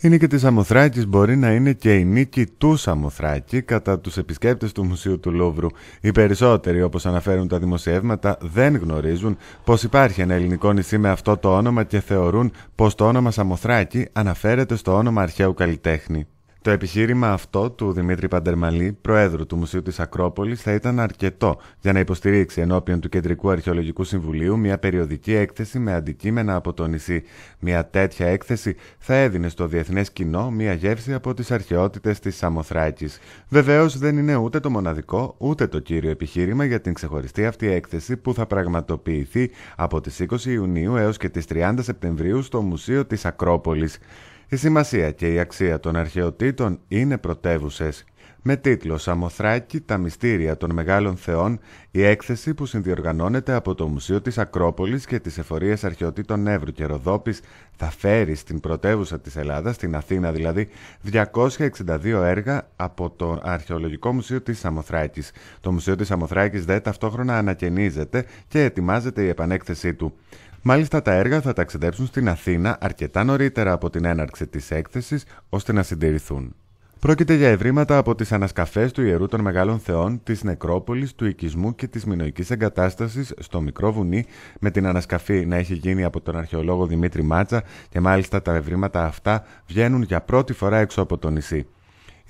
είναι νίκη της Σαμοθράκης μπορεί να είναι και η νίκη τους Σαμοθράκη κατά τους επισκέπτες του Μουσείου του Λούβρου. Οι περισσότεροι, όπως αναφέρουν τα δημοσιεύματα, δεν γνωρίζουν πως υπάρχει ένα ελληνικό νησί με αυτό το όνομα και θεωρούν πως το όνομα Σαμοθράκη αναφέρεται στο όνομα αρχαίου καλλιτέχνη. Το επιχείρημα αυτό του Δημήτρη Παντερμαλή, Προέδρου του Μουσείου της Ακρόπολης, θα ήταν αρκετό για να υποστηρίξει ενώπιον του Κεντρικού Αρχαιολογικού Συμβουλίου μια περιοδική έκθεση με αντικείμενα από το νησί. Μια τέτοια έκθεση θα έδινε στο διεθνές κοινό μια γεύση από τις αρχαιότητες της Σαμοθράκης. Βεβαίως δεν είναι ούτε το μοναδικό, ούτε το κύριο επιχείρημα για την ξεχωριστή αυτή έκθεση που θα πραγματοποιηθεί από τις 20 Ιουνίου έως και τις 30 Σεπτεμβρίου στο Μουσείο της Ακρόπολης. Η σημασία και η αξία των αρχαιοτήτων είναι πρωτεύουσες. Με τίτλο «Σαμοθράκη, τα μυστήρια των μεγάλων θεών» η έκθεση που συνδιοργανώνεται από το Μουσείο της Ακρόπολης και τις εφορίες αρχαιοτήτων Εύρου και Ροδόπης θα φέρει στην πρωτεύουσα της Ελλάδας, στην Αθήνα δηλαδή, 262 έργα από το Αρχαιολογικό Μουσείο της Σαμοθράκης. Το Μουσείο της Σαμοθράκης δε ταυτόχρονα ανακαινίζεται και ετοιμάζεται η επανέκθεσή του. Μάλιστα τα έργα θα ταξιδέψουν στην Αθήνα αρκετά νωρίτερα από την έναρξη της έκθεσης ώστε να συντηρηθούν. Πρόκειται για ευρήματα από τις ανασκαφές του Ιερού των Μεγάλων Θεών, της νεκρόπολης, του Οικισμού και της Μινοικής Εγκατάστασης στο Μικρό Βουνί, με την ανασκαφή να έχει γίνει από τον αρχαιολόγο Δημήτρη Μάτσα και μάλιστα τα ευρήματα αυτά βγαίνουν για πρώτη φορά έξω από το νησί.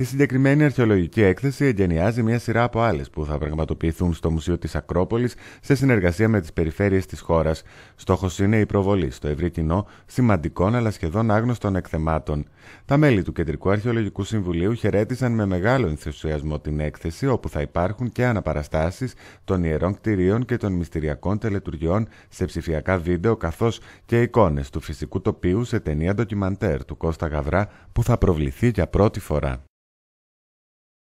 Η συγκεκριμένη αρχαιολογική έκθεση εγκαινιάζει μια σειρά από άλλες που θα πραγματοποιηθούν στο Μουσείο της Ακρόπολης σε συνεργασία με τις περιφέρειες της χώρας. Στόχος είναι η προβολή στο ευρύ κοινό σημαντικών αλλά σχεδόν άγνωστων εκθεμάτων. Τα μέλη του Κεντρικού Αρχαιολογικού Συμβουλίου χαιρέτησαν με μεγάλο ενθουσιασμό την έκθεση, όπου θα υπάρχουν και αναπαραστάσεις των ιερών κτηρίων και των μυστηριακών τελετουργιών σε ψηφιακά βίντεο, καθώς και εικόνες του φυσικού τοπίου σε ταινία ντοκιμαντέρ του Κώστα Γαβρά που θα προβληθεί για πρώτη φορά.